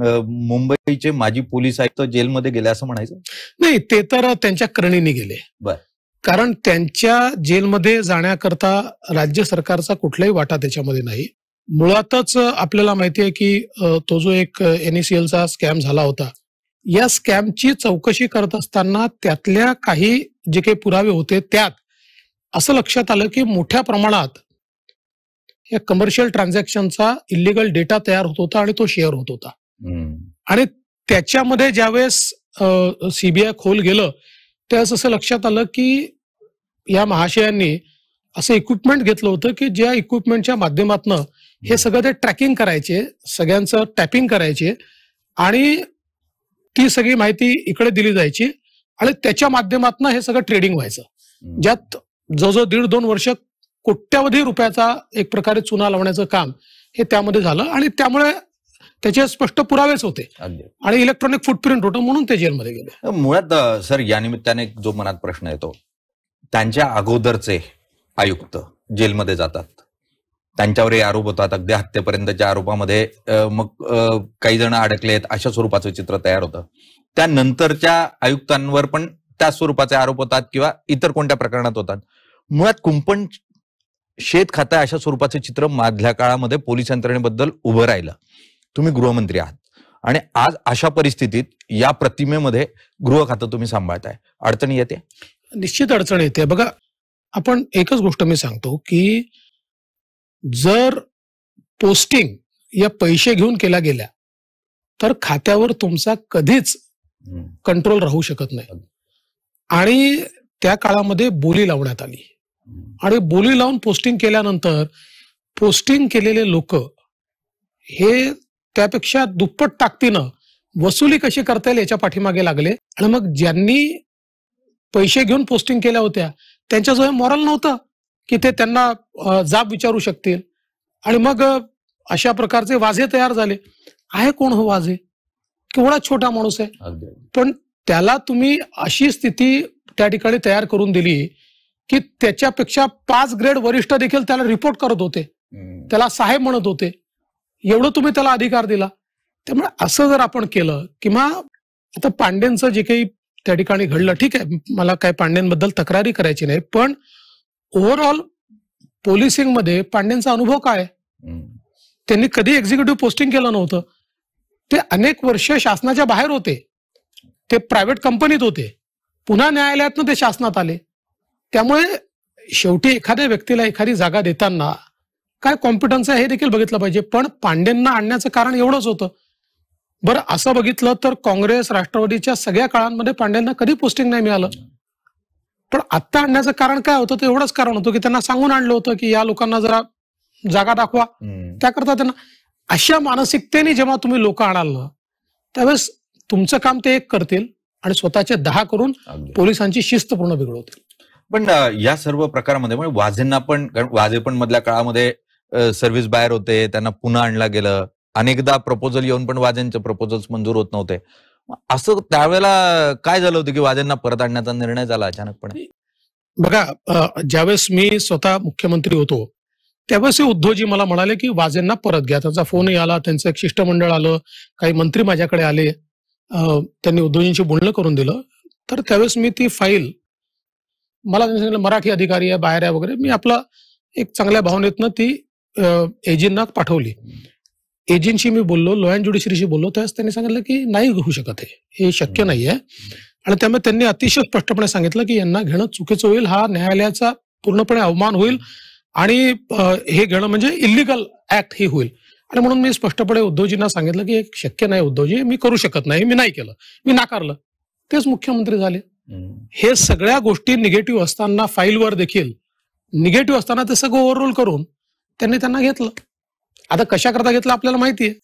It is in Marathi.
मुंबईचे माजी पोलीस आयुक्त जेलमध्ये गेले असं म्हणायचं नाही ते तर त्यांच्या करणीने गेले बर कारण त्यांच्या जेलमध्ये जाण्याकरता राज्य सरकारचा कुठलाही वाटा त्याच्यामध्ये नाही मुळातच आपल्याला माहिती आहे की तो जो एक एनईसीएलचा स्कॅम झाला होता या स्कॅमची चौकशी करत असताना त्यातल्या काही जे काही पुरावे होते त्यात असं लक्षात आलं की मोठ्या प्रमाणात या कमर्शियल ट्रान्झॅक्शनचा इलिगल डेटा तयार होत होता आणि तो शेअर होत होता आणि त्याच्यामध्ये ज्यावेळेस सीबीआय खोल गेलं त्यावेळेस असं लक्षात आलं की या महाशयांनी असं इक्विपमेंट घेतलं होतं की ज्या इक्विपमेंटच्या माध्यमातून हे सगळं ते ट्रॅकिंग करायचे सगळ्यांचं टॅपिंग करायचे आणि ती सगळी माहिती इकडे दिली जायची आणि त्याच्या माध्यमातून हे सगळं ट्रेडिंग व्हायचं ज्यात जवळजवळ दीड दोन वर्ष कोट्यावधी रुपयाचा एक प्रकारे चुना लावण्याचं काम हे त्यामध्ये झालं आणि त्यामुळे त्याचे स्पष्ट पुरावेच होते आणि इलेक्ट्रॉनिक फुटप्रिंट होतो म्हणून ते जेलमध्ये गेले मुळात सर या निमित्ताने जो मनात प्रश्न येतो त्यांच्या अगोदरचे आयुक्त जेलमध्ये जातात त्यांच्यावर हे आरोप होतात अगदी हत्येपर्यंतच्या आरोपामध्ये मग काही जण अडकलेत अशा स्वरूपाचं चित्र तयार होतं त्यानंतरच्या आयुक्तांवर पण त्या स्वरूपाचे आरोप होतात किंवा इतर कोणत्या प्रकरणात होतात मुळात कुंपण शेत खाता अशा स्वरूपाचे चित्र माधल्या काळामध्ये पोलीस यंत्रणेबद्दल उभं राहिलं तुम्ही गृहमंत्री आहात आणि आज अशा परिस्थितीत या प्रतिमेमध्ये गृह खातं तुम्ही सांभाळताय अडचणी येते निश्चित अडचण येते बघा आपण एकच गोष्ट मी सांगतो की जर पोस्टिंग या पैसे घेऊन केल्या गेल्या तर खात्यावर तुमचा कधीच कंट्रोल राहू शकत नाही आणि त्या काळामध्ये बोली लावण्यात आली आणि बोली लावून पोस्टिंग केल्यानंतर पोस्टिंग केलेले लोक हे त्यापेक्षा दुप्पट ताकदीनं वसुली कशी करता येईल याच्या पाठीमागे लागले आणि मग ज्यांनी पैसे घेऊन पोस्टिंग केल्या होत्या त्यांच्याजवळ मॉरल नव्हतं की ते त्यांना जाब विचारू शकतील आणि मग अशा प्रकारचे वाझे तयार झाले आहे कोण हो वाझे केवढा छोटा माणूस आहे पण त्याला तुम्ही अशी स्थिती त्या ठिकाणी तयार करून दिली की त्याच्यापेक्षा पाच ग्रेड वरिष्ठ देखील त्याला रिपोर्ट करत होते त्याला साहेब म्हणत होते एवढं तुम्ही त्याला अधिकार दिला त्यामुळे असं जर आपण केलं किंवा आता पांड्यांचं जे काही त्या ठिकाणी घडलं ठीक आहे मला काय पांड्यांबद्दल तक्रारी करायची नाही पण ओव्हरऑल पोलिसिंग मध्ये पांडेंचा अनुभव काय त्यांनी कधी एक्झिक्युटिव्ह पोस्टिंग केलं नव्हतं ते अनेक वर्ष शासनाच्या बाहेर होते ते प्रायव्हेट कंपनीत होते पुन्हा न्यायालयातनं ते शासनात आले त्यामुळे शेवटी एखाद्या व्यक्तीला एखादी जागा देताना काय कॉम्पिटन्स आहे हे देखील बघितलं पाहिजे पण पांडेंना आणण्याचं कारण एवढंच होतं बरं असं बघितलं तर काँग्रेस राष्ट्रवादीच्या सगळ्या काळांमध्ये पांडेंना कधी पोस्टिंग नाही मिळालं पण आत्ता आणण्याचं कारण काय होतं ते एवढंच कारण होतं की त्यांना सांगून आणलं होतं की या लोकांना जरा जागा दाखवा त्याकरता त्यांना अशा मानसिकतेने जेव्हा तुम्ही लोक आणाल त्यावेळेस तुमचं काम ते एक करतील आणि स्वतःचे दहा करून पोलिसांची शिस्त पूर्ण बिघडवतील पण या सर्व प्रकारामध्ये म्हणजे वाझेंना पण कारण वाजे पण मधल्या काळामध्ये सर्व्हिस बाहेर होते त्यांना पुन्हा आणला गेलं अनेकदा प्रपोजल येऊन पण वाजेंचे प्रपोजल्स मंजूर होत नव्हते असं त्यावेळेला काय झालं होतं की वाजेंना परत आणण्याचा निर्णय झाला अचानकपणे बघा ज्यावेळेस मी स्वतः मुख्यमंत्री होतो त्यावेळेस उद्धवजी मला म्हणाले की वाजेंना परत घ्या त्यांचा फोनही आला त्यांचं एक शिष्टमंडळ आलं काही मंत्री माझ्याकडे आले त्यांनी उद्धवजींशी बोलणं करून दिलं तर त्यावेळेस मी ती फाईल मला त्यांनी सांगितलं मराठी अधिकारी आहे बाहेर आहे वगैरे मी आपला एक चांगल्या भावनेतनं ती एजींना पाठवली एजींशी मी बोललो लॉ अँड ज्युडिशरीशी बोललो त्यावेळेस त्यांनी सांगितलं की नाही होऊ शकत हे शक्य नाही आहे आणि त्यामुळे त्यांनी अतिशय स्पष्टपणे सांगितलं की यांना घेणं चुकीचं होईल हा न्यायालयाचा पूर्णपणे अवमान होईल आणि हे घेणं म्हणजे इलिगल ऍक्ट हे होईल आणि म्हणून मी स्पष्टपणे उद्धवजींना सांगितलं की शक्य नाही उद्धवजी मी करू शकत नाही मी नाही केलं मी नाकारलं तेच मुख्यमंत्री झाले हे सगळ्या गोष्टी निगेटिव्ह असताना फाईलवर देखील निगेटिव्ह असताना ते सगळं ओव्हरऑल करून त्यांनी त्यांना घेतलं आता कशाकरता घेतलं आपल्याला माहितीये